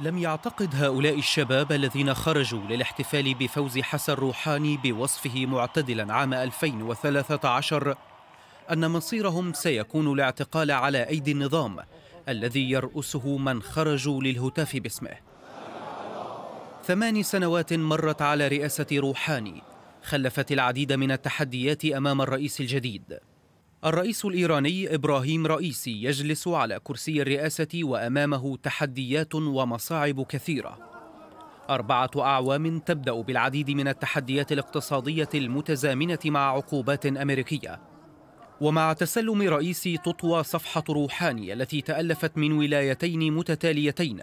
لم يعتقد هؤلاء الشباب الذين خرجوا للاحتفال بفوز حسن روحاني بوصفه معتدلا عام 2013 أن مصيرهم سيكون الاعتقال على أيدي النظام الذي يرأسه من خرجوا للهتاف باسمه ثمان سنوات مرت على رئاسة روحاني خلفت العديد من التحديات أمام الرئيس الجديد الرئيس الإيراني إبراهيم رئيسي يجلس على كرسي الرئاسة وأمامه تحديات ومصاعب كثيرة أربعة أعوام تبدأ بالعديد من التحديات الاقتصادية المتزامنة مع عقوبات أمريكية ومع تسلم رئيسي تطوى صفحة روحاني التي تألفت من ولايتين متتاليتين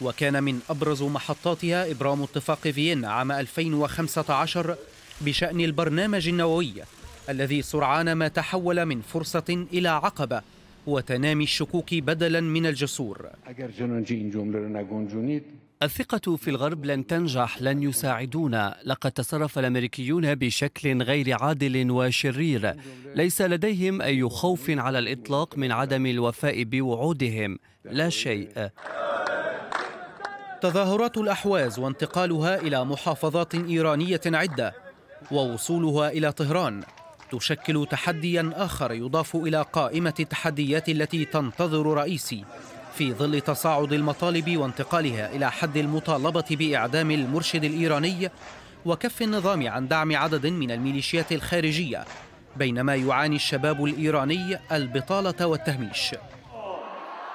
وكان من أبرز محطاتها إبرام اتفاق فيينا عام 2015 بشأن البرنامج النووي الذي سرعان ما تحول من فرصة إلى عقبة وتنامي الشكوك بدلا من الجسور الثقة في الغرب لن تنجح لن يساعدونا لقد تصرف الأمريكيون بشكل غير عادل وشرير ليس لديهم أي خوف على الإطلاق من عدم الوفاء بوعودهم لا شيء تظاهرات الأحواز وانتقالها إلى محافظات إيرانية عدة ووصولها إلى طهران تشكل تحديا آخر يضاف إلى قائمة التحديات التي تنتظر رئيسي في ظل تصاعد المطالب وانتقالها إلى حد المطالبة بإعدام المرشد الإيراني وكف النظام عن دعم عدد من الميليشيات الخارجية بينما يعاني الشباب الإيراني البطالة والتهميش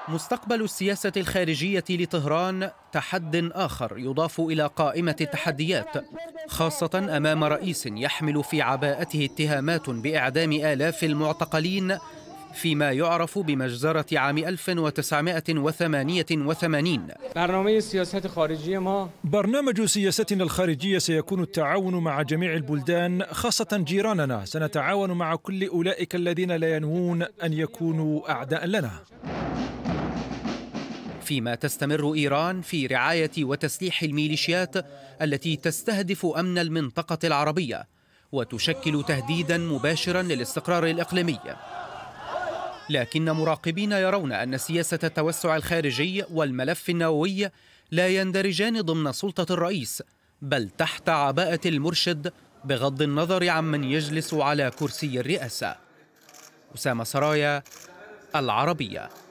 مستقبل السياسة الخارجية لطهران تحد آخر يضاف إلى قائمة التحديات خاصة أمام رئيس يحمل في عباءته اتهامات بإعدام آلاف المعتقلين فيما يعرف بمجزرة عام 1988 برنامج سياستنا الخارجية سيكون التعاون مع جميع البلدان خاصة جيراننا سنتعاون مع كل أولئك الذين لا ينوون أن يكونوا أعداء لنا فيما تستمر إيران في رعاية وتسليح الميليشيات التي تستهدف أمن المنطقة العربية وتشكل تهديدا مباشرا للاستقرار الإقليمي لكن مراقبين يرون أن سياسة التوسع الخارجي والملف النووي لا يندرجان ضمن سلطة الرئيس بل تحت عباءة المرشد بغض النظر عمن يجلس على كرسي الرئاسة أسامة سرايا العربية